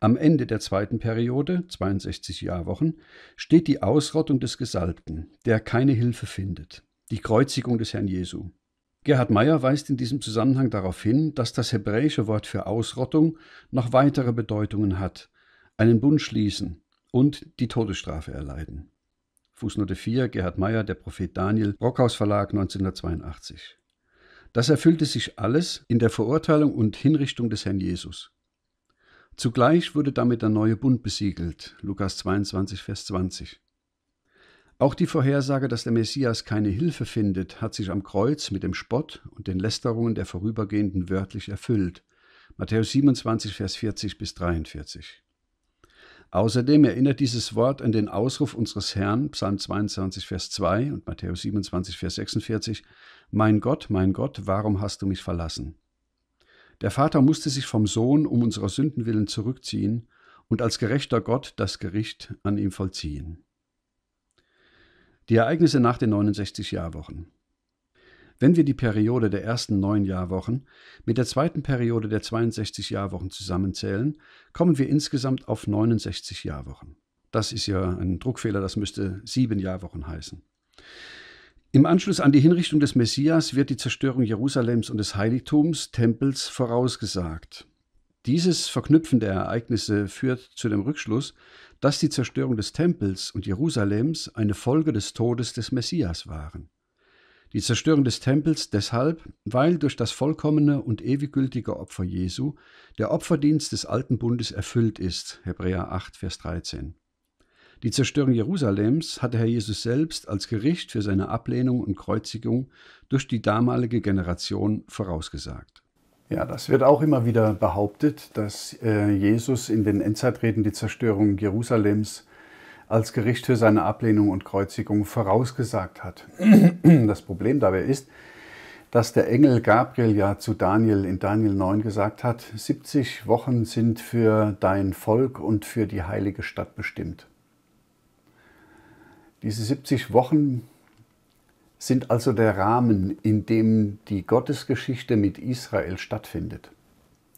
S1: Am Ende der zweiten Periode, 62 Jahrwochen, steht die Ausrottung des Gesalbten, der keine Hilfe findet, die Kreuzigung des Herrn Jesu. Gerhard Meyer weist in diesem Zusammenhang darauf hin, dass das hebräische Wort für Ausrottung noch weitere Bedeutungen hat, einen Bund schließen und die Todesstrafe erleiden. Fußnote 4, Gerhard Meyer, Der Prophet Daniel, Brockhaus Verlag 1982. Das erfüllte sich alles in der Verurteilung und Hinrichtung des Herrn Jesus. Zugleich wurde damit der neue Bund besiegelt, Lukas 22, Vers 20. Auch die Vorhersage, dass der Messias keine Hilfe findet, hat sich am Kreuz mit dem Spott und den Lästerungen der Vorübergehenden wörtlich erfüllt. Matthäus 27, Vers 40 bis 43. Außerdem erinnert dieses Wort an den Ausruf unseres Herrn, Psalm 22, Vers 2 und Matthäus 27, Vers 46, Mein Gott, mein Gott, warum hast du mich verlassen? Der Vater musste sich vom Sohn um unserer Sünden willen zurückziehen und als gerechter Gott das Gericht an ihm vollziehen. Die Ereignisse nach den 69 Jahrwochen. Wenn wir die Periode der ersten neun Jahrwochen mit der zweiten Periode der 62 Jahrwochen zusammenzählen, kommen wir insgesamt auf 69 Jahrwochen. Das ist ja ein Druckfehler, das müsste sieben Jahrwochen heißen. Im Anschluss an die Hinrichtung des Messias wird die Zerstörung Jerusalems und des Heiligtums, Tempels, vorausgesagt. Dieses Verknüpfen der Ereignisse führt zu dem Rückschluss, dass die Zerstörung des Tempels und Jerusalems eine Folge des Todes des Messias waren. Die Zerstörung des Tempels deshalb, weil durch das vollkommene und ewiggültige Opfer Jesu der Opferdienst des alten Bundes erfüllt ist. Hebräer 8, Vers 13. Die Zerstörung Jerusalems hatte Herr Jesus selbst als Gericht für seine Ablehnung und Kreuzigung durch die damalige Generation vorausgesagt. Ja, das wird auch immer wieder behauptet, dass äh, Jesus in den Endzeitreden die Zerstörung Jerusalems als Gericht für seine Ablehnung und Kreuzigung vorausgesagt hat. Das Problem dabei ist, dass der Engel Gabriel ja zu Daniel in Daniel 9 gesagt hat, 70 Wochen sind für dein Volk und für die heilige Stadt bestimmt. Diese 70 Wochen sind also der Rahmen, in dem die Gottesgeschichte mit Israel stattfindet.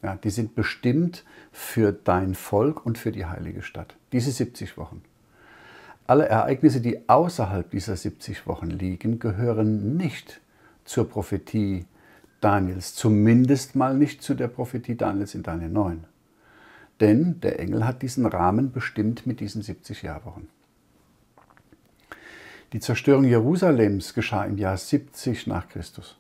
S1: Ja, die sind bestimmt für dein Volk und für die heilige Stadt. Diese 70 Wochen. Alle Ereignisse, die außerhalb dieser 70 Wochen liegen, gehören nicht zur Prophetie Daniels, zumindest mal nicht zu der Prophetie Daniels in Daniel 9. Denn der Engel hat diesen Rahmen bestimmt mit diesen 70 Jahrwochen. Die Zerstörung Jerusalems geschah im Jahr 70 nach Christus.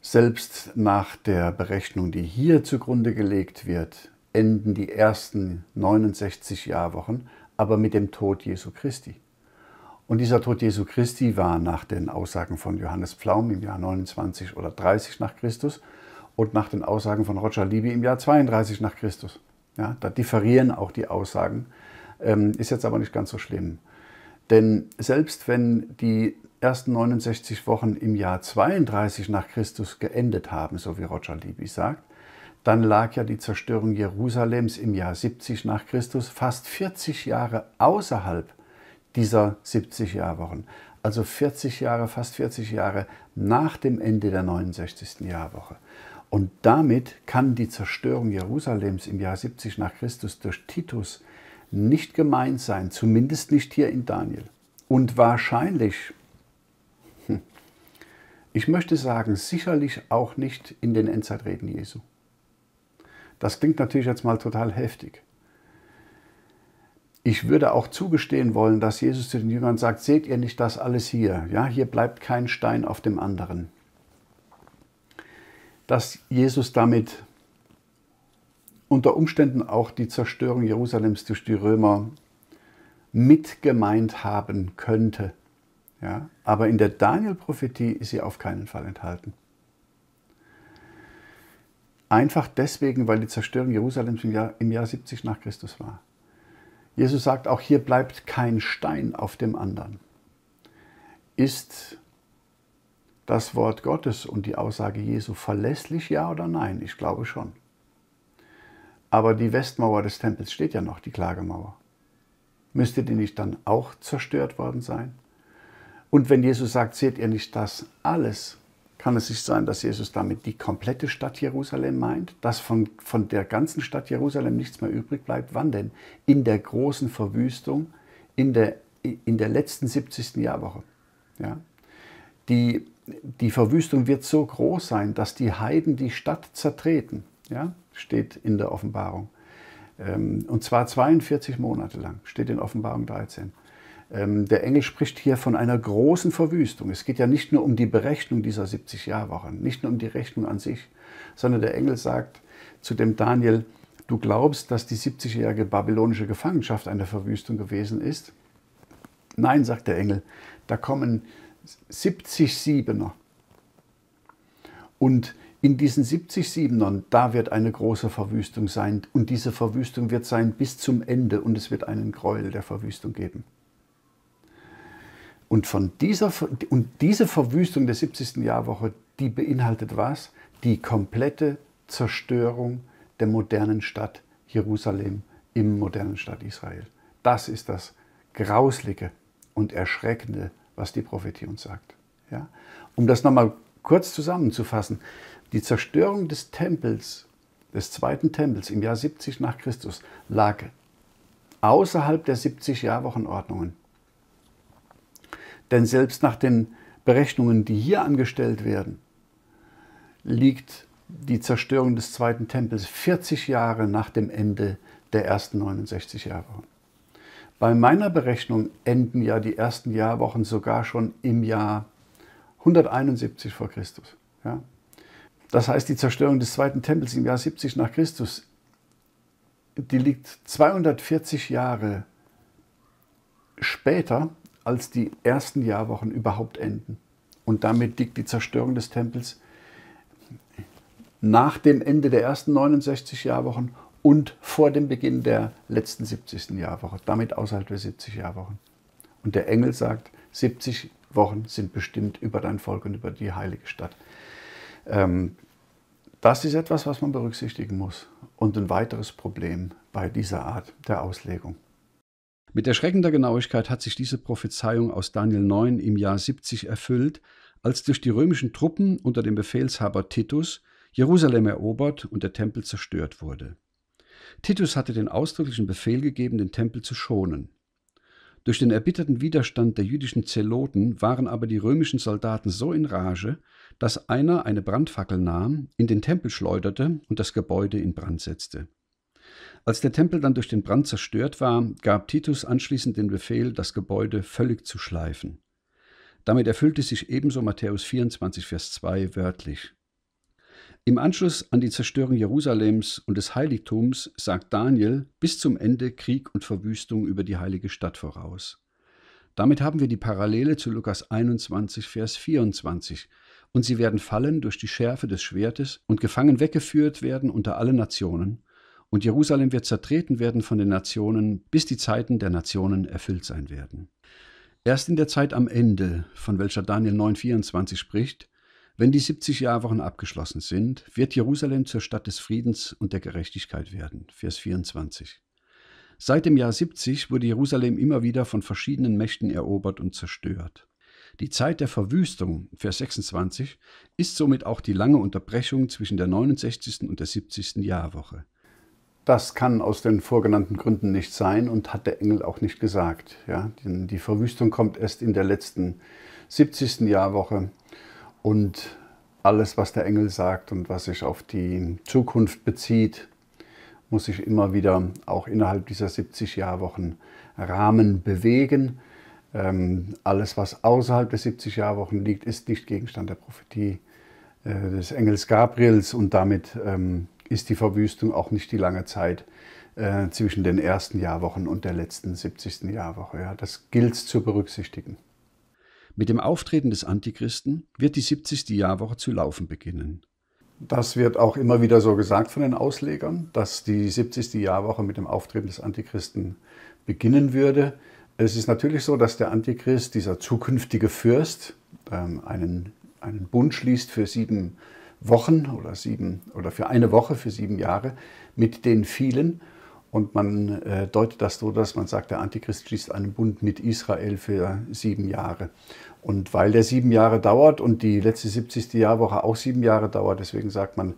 S1: Selbst nach der Berechnung, die hier zugrunde gelegt wird, enden die ersten 69 Jahrwochen aber mit dem Tod Jesu Christi. Und dieser Tod Jesu Christi war nach den Aussagen von Johannes Pflaum im Jahr 29 oder 30 nach Christus und nach den Aussagen von Roger Libby im Jahr 32 nach Christus. Ja, da differieren auch die Aussagen, ähm, ist jetzt aber nicht ganz so schlimm. Denn selbst wenn die ersten 69 Wochen im Jahr 32 nach Christus geendet haben, so wie Roger Libby sagt, dann lag ja die Zerstörung Jerusalems im Jahr 70 nach Christus fast 40 Jahre außerhalb dieser 70 Jahrwochen. Also 40 Jahre, fast 40 Jahre nach dem Ende der 69. Jahrwoche. Und damit kann die Zerstörung Jerusalems im Jahr 70 nach Christus durch Titus nicht gemeint sein, zumindest nicht hier in Daniel. Und wahrscheinlich, hm, ich möchte sagen, sicherlich auch nicht in den Endzeitreden Jesu. Das klingt natürlich jetzt mal total heftig. Ich würde auch zugestehen wollen, dass Jesus zu den Jüngern sagt, seht ihr nicht das alles hier? Ja, hier bleibt kein Stein auf dem anderen. Dass Jesus damit unter Umständen auch die Zerstörung Jerusalems durch die Römer mitgemeint haben könnte. Ja, aber in der Daniel-Prophetie ist sie auf keinen Fall enthalten. Einfach deswegen, weil die Zerstörung Jerusalems im Jahr, im Jahr 70 nach Christus war. Jesus sagt, auch hier bleibt kein Stein auf dem anderen. Ist das Wort Gottes und die Aussage Jesu verlässlich, ja oder nein? Ich glaube schon. Aber die Westmauer des Tempels steht ja noch, die Klagemauer. Müsste die nicht dann auch zerstört worden sein? Und wenn Jesus sagt, seht ihr nicht das alles, kann es nicht sein, dass Jesus damit die komplette Stadt Jerusalem meint, dass von, von der ganzen Stadt Jerusalem nichts mehr übrig bleibt. Wann denn? In der großen Verwüstung, in der, in der letzten 70. Jahrwoche. Ja? Die, die Verwüstung wird so groß sein, dass die Heiden die Stadt zertreten. Ja? Steht in der Offenbarung. Ähm, und zwar 42 Monate lang, steht in Offenbarung 13. Ähm, der Engel spricht hier von einer großen Verwüstung. Es geht ja nicht nur um die Berechnung dieser 70 Jahrwochen, nicht nur um die Rechnung an sich, sondern der Engel sagt zu dem Daniel, du glaubst, dass die 70-jährige babylonische Gefangenschaft eine Verwüstung gewesen ist? Nein, sagt der Engel, da kommen 70 Siebener. Und in diesen 70 Siebenern, da wird eine große Verwüstung sein. Und diese Verwüstung wird sein bis zum Ende. Und es wird einen Gräuel der Verwüstung geben. Und, von dieser, und diese Verwüstung der 70. Jahrwoche, die beinhaltet was? Die komplette Zerstörung der modernen Stadt Jerusalem im modernen Stadt Israel. Das ist das Grauslige und Erschreckende, was die Prophetie uns sagt. Ja? Um das nochmal kurz zusammenzufassen, die Zerstörung des Tempels, des zweiten Tempels im Jahr 70 nach Christus lag außerhalb der 70 Jahrwochenordnungen. Denn selbst nach den Berechnungen, die hier angestellt werden, liegt die Zerstörung des Zweiten Tempels 40 Jahre nach dem Ende der ersten 69 Jahre. Bei meiner Berechnung enden ja die ersten Jahrwochen sogar schon im Jahr 171 vor Christus. Ja? Das heißt, die Zerstörung des Zweiten Tempels im Jahr 70 nach Christus, die liegt 240 Jahre später als die ersten Jahrwochen überhaupt enden. Und damit liegt die Zerstörung des Tempels nach dem Ende der ersten 69 Jahrwochen und vor dem Beginn der letzten 70. Jahrwoche, damit außerhalb der 70 Jahrwochen. Und der Engel sagt, 70 Wochen sind bestimmt über dein Volk und über die heilige Stadt. Ähm, das ist etwas, was man berücksichtigen muss. Und ein weiteres Problem bei dieser Art der Auslegung. Mit erschreckender Genauigkeit hat sich diese Prophezeiung aus Daniel 9 im Jahr 70 erfüllt, als durch die römischen Truppen unter dem Befehlshaber Titus Jerusalem erobert und der Tempel zerstört wurde. Titus hatte den ausdrücklichen Befehl gegeben, den Tempel zu schonen. Durch den erbitterten Widerstand der jüdischen Zeloten waren aber die römischen Soldaten so in Rage, dass einer eine Brandfackel nahm, in den Tempel schleuderte und das Gebäude in Brand setzte. Als der Tempel dann durch den Brand zerstört war, gab Titus anschließend den Befehl, das Gebäude völlig zu schleifen. Damit erfüllte sich ebenso Matthäus 24, Vers 2 wörtlich. Im Anschluss an die Zerstörung Jerusalems und des Heiligtums sagt Daniel bis zum Ende Krieg und Verwüstung über die heilige Stadt voraus. Damit haben wir die Parallele zu Lukas 21, Vers 24. Und sie werden fallen durch die Schärfe des Schwertes und gefangen weggeführt werden unter alle Nationen, und Jerusalem wird zertreten werden von den Nationen, bis die Zeiten der Nationen erfüllt sein werden. Erst in der Zeit am Ende, von welcher Daniel 9,24 spricht, wenn die 70 Jahrwochen abgeschlossen sind, wird Jerusalem zur Stadt des Friedens und der Gerechtigkeit werden. Vers 24. Seit dem Jahr 70 wurde Jerusalem immer wieder von verschiedenen Mächten erobert und zerstört. Die Zeit der Verwüstung, Vers 26, ist somit auch die lange Unterbrechung zwischen der 69. und der 70. Jahrwoche das kann aus den vorgenannten Gründen nicht sein und hat der Engel auch nicht gesagt. Ja? Die Verwüstung kommt erst in der letzten 70. Jahrwoche und alles, was der Engel sagt und was sich auf die Zukunft bezieht, muss sich immer wieder auch innerhalb dieser 70 Jahrwochen Rahmen bewegen. Ähm, alles, was außerhalb der 70 Jahrwochen liegt, ist nicht Gegenstand der Prophetie äh, des Engels Gabriels und damit ähm, ist die Verwüstung auch nicht die lange Zeit äh, zwischen den ersten Jahrwochen und der letzten 70. Jahrwoche. Ja. Das gilt zu berücksichtigen. Mit dem Auftreten des Antichristen wird die 70. Jahrwoche zu laufen beginnen. Das wird auch immer wieder so gesagt von den Auslegern, dass die 70. Jahrwoche mit dem Auftreten des Antichristen beginnen würde. Es ist natürlich so, dass der Antichrist, dieser zukünftige Fürst, ähm, einen, einen Bund schließt für sieben Jahre. Wochen oder sieben oder für eine Woche für sieben Jahre mit den vielen. Und man äh, deutet das so, dass man sagt, der Antichrist schließt einen Bund mit Israel für sieben Jahre. Und weil der sieben Jahre dauert und die letzte 70. Jahrwoche auch sieben Jahre dauert, deswegen sagt man,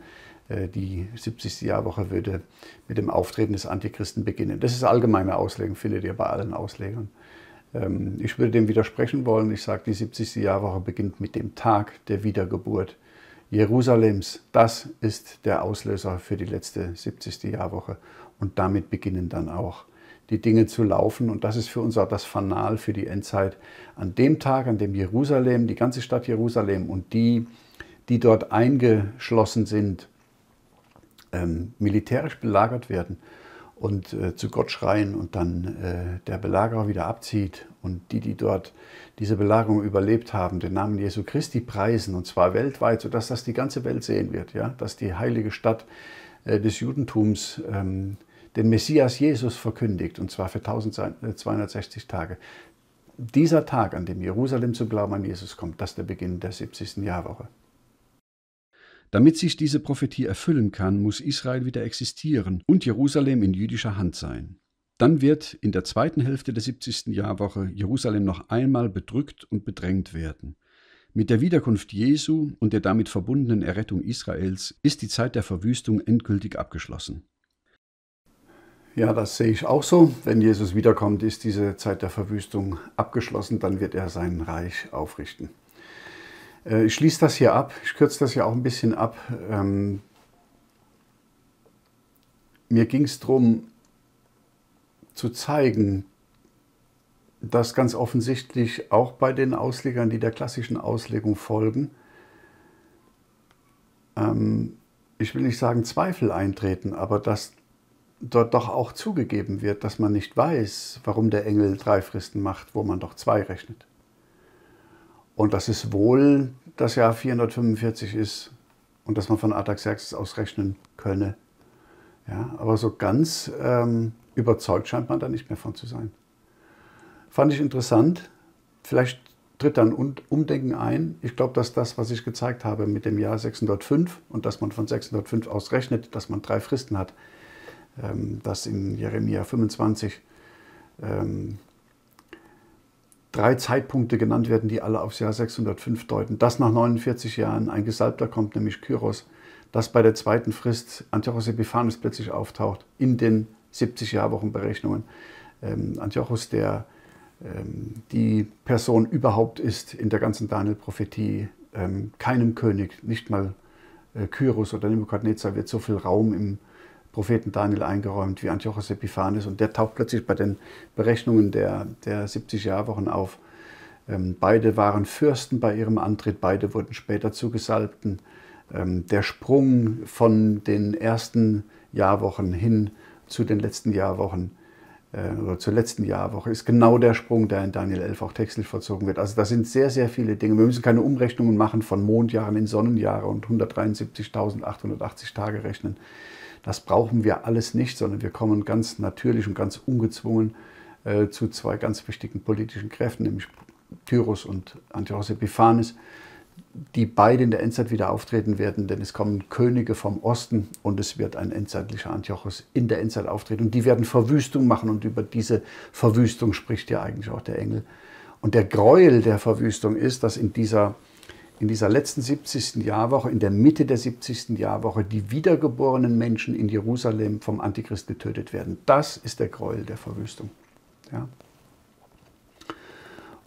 S1: äh, die 70. Jahrwoche würde mit dem Auftreten des Antichristen beginnen. Das ist allgemeine Auslegung, findet ihr bei allen Auslegern. Ähm, ich würde dem widersprechen wollen. Ich sage, die 70. Jahrwoche beginnt mit dem Tag der Wiedergeburt Jerusalems. Das ist der Auslöser für die letzte 70. Jahrwoche. Und damit beginnen dann auch die Dinge zu laufen. Und das ist für uns auch das Fanal für die Endzeit. An dem Tag, an dem Jerusalem, die ganze Stadt Jerusalem und die, die dort eingeschlossen sind, ähm, militärisch belagert werden, und äh, zu Gott schreien und dann äh, der Belagerer wieder abzieht und die, die dort diese Belagerung überlebt haben, den Namen Jesu Christi preisen und zwar weltweit, sodass das die ganze Welt sehen wird, ja? dass die heilige Stadt äh, des Judentums ähm, den Messias Jesus verkündigt und zwar für 1260 äh, Tage. Dieser Tag, an dem Jerusalem zum Glauben an Jesus kommt, das ist der Beginn der 70. Jahrwoche. Damit sich diese Prophetie erfüllen kann, muss Israel wieder existieren und Jerusalem in jüdischer Hand sein. Dann wird in der zweiten Hälfte der 70. Jahrwoche Jerusalem noch einmal bedrückt und bedrängt werden. Mit der Wiederkunft Jesu und der damit verbundenen Errettung Israels ist die Zeit der Verwüstung endgültig abgeschlossen. Ja, das sehe ich auch so. Wenn Jesus wiederkommt, ist diese Zeit der Verwüstung abgeschlossen, dann wird er sein Reich aufrichten. Äh, ich schließe das hier ab, ich kürze das ja auch ein bisschen ab. Ähm, mir ging es darum, zu zeigen, dass ganz offensichtlich auch bei den Auslegern, die der klassischen Auslegung folgen, ähm, ich will nicht sagen Zweifel eintreten, aber dass dort doch auch zugegeben wird, dass man nicht weiß, warum der Engel drei Fristen macht, wo man doch zwei rechnet. Und dass es wohl das Jahr 445 ist und dass man von Artaxerxes ausrechnen könne. Ja, aber so ganz ähm, überzeugt scheint man da nicht mehr von zu sein. Fand ich interessant. Vielleicht tritt dann Umdenken ein. Ich glaube, dass das, was ich gezeigt habe mit dem Jahr 605 und dass man von 605 aus rechnet, dass man drei Fristen hat, ähm, dass in Jeremia 25 ähm, drei Zeitpunkte genannt werden, die alle aufs Jahr 605 deuten. Dass nach 49 Jahren ein Gesalbter kommt, nämlich Kyros. Dass bei der zweiten Frist Antiochos Epiphanes plötzlich auftaucht in den 70-Jahr-Wochenberechnungen. Ähm, Antiochos, der ähm, die Person überhaupt ist in der ganzen Daniel-Prophetie, ähm, keinem König, nicht mal äh, Kyros oder Nebukadnezar wird so viel Raum im Propheten Daniel eingeräumt, wie Antiochus Epiphanes. Und der taucht plötzlich bei den Berechnungen der, der 70 jahrwochen auf. Ähm, beide waren Fürsten bei ihrem Antritt, beide wurden später zu Gesalbten. Ähm, der Sprung von den ersten Jahrwochen hin zu den letzten Jahrwochen äh, oder zur letzten Jahrwoche ist genau der Sprung, der in Daniel 11 auch textlich vollzogen wird. Also da sind sehr, sehr viele Dinge. Wir müssen keine Umrechnungen machen von Mondjahren in Sonnenjahre und 173.880 Tage rechnen. Das brauchen wir alles nicht, sondern wir kommen ganz natürlich und ganz ungezwungen äh, zu zwei ganz wichtigen politischen Kräften, nämlich Tyros und Antiochos Epiphanes, die beide in der Endzeit wieder auftreten werden, denn es kommen Könige vom Osten und es wird ein endzeitlicher Antiochos in der Endzeit auftreten. Und die werden Verwüstung machen und über diese Verwüstung spricht ja eigentlich auch der Engel. Und der Gräuel der Verwüstung ist, dass in dieser in dieser letzten 70. Jahrwoche, in der Mitte der 70. Jahrwoche, die wiedergeborenen Menschen in Jerusalem vom Antichrist getötet werden. Das ist der Gräuel der Verwüstung. Ja.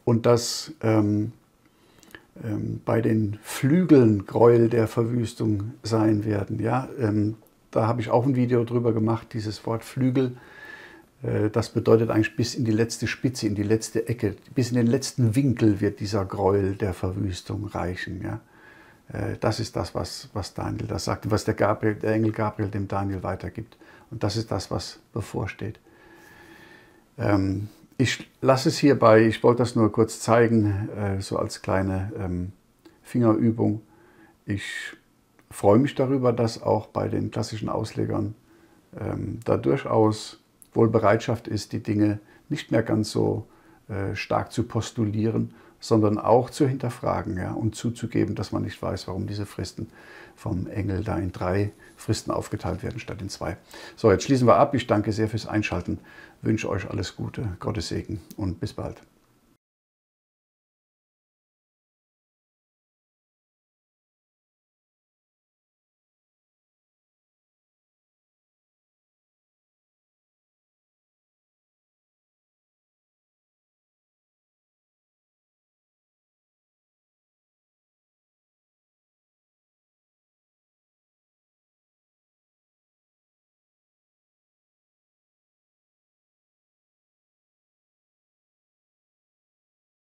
S1: Und dass ähm, ähm, bei den Flügeln Gräuel der Verwüstung sein werden. Ja. Ähm, da habe ich auch ein Video drüber gemacht, dieses Wort Flügel äh, das bedeutet eigentlich bis in die letzte Spitze, in die letzte Ecke, bis in den letzten Winkel wird dieser Gräuel der Verwüstung reichen. Ja? Äh, das ist das, was, was Daniel da sagt, was der, Gabriel, der Engel Gabriel dem Daniel weitergibt. Und das ist das, was bevorsteht. Ähm, ich lasse es hierbei, ich wollte das nur kurz zeigen, äh, so als kleine ähm, Fingerübung. Ich freue mich darüber, dass auch bei den klassischen Auslegern ähm, da durchaus wohl Bereitschaft ist, die Dinge nicht mehr ganz so äh, stark zu postulieren, sondern auch zu hinterfragen ja, und zuzugeben, dass man nicht weiß, warum diese Fristen vom Engel da in drei Fristen aufgeteilt werden statt in zwei. So, jetzt schließen wir ab. Ich danke sehr fürs Einschalten, wünsche euch alles Gute, Gottes Segen und bis bald.